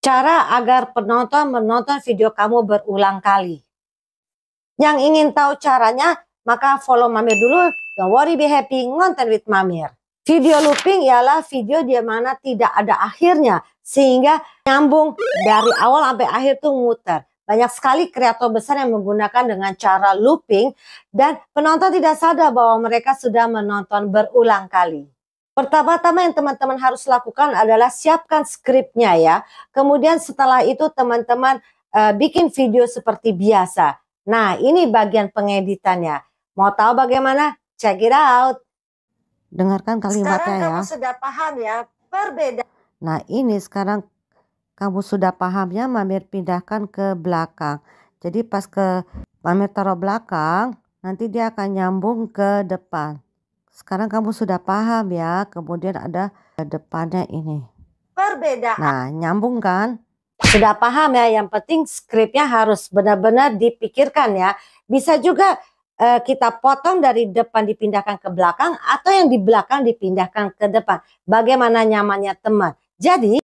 Cara agar penonton menonton video kamu berulang kali. Yang ingin tahu caranya, maka follow Mamir dulu. Don't worry be happy, ngonten with Mamir. Video looping ialah video di mana tidak ada akhirnya. Sehingga nyambung dari awal sampai akhir tuh muter. Banyak sekali kreator besar yang menggunakan dengan cara looping. Dan penonton tidak sadar bahwa mereka sudah menonton berulang kali. Pertama-tama yang teman-teman harus lakukan adalah siapkan skripnya ya. Kemudian setelah itu teman-teman uh, bikin video seperti biasa. Nah, ini bagian pengeditannya. Mau tahu bagaimana? Check it out. Dengarkan kalimatnya ya. Sekarang kamu sudah paham ya perbedaan. Nah, ini sekarang kamu sudah pahamnya Mamir pindahkan ke belakang. Jadi pas ke Mamir taruh belakang, nanti dia akan nyambung ke depan. Sekarang kamu sudah paham ya. Kemudian ada depannya ini. Perbedaan. Nah, nyambung kan? Sudah paham ya. Yang penting skripnya harus benar-benar dipikirkan ya. Bisa juga eh, kita potong dari depan dipindahkan ke belakang atau yang di belakang dipindahkan ke depan. Bagaimana nyamannya teman. Jadi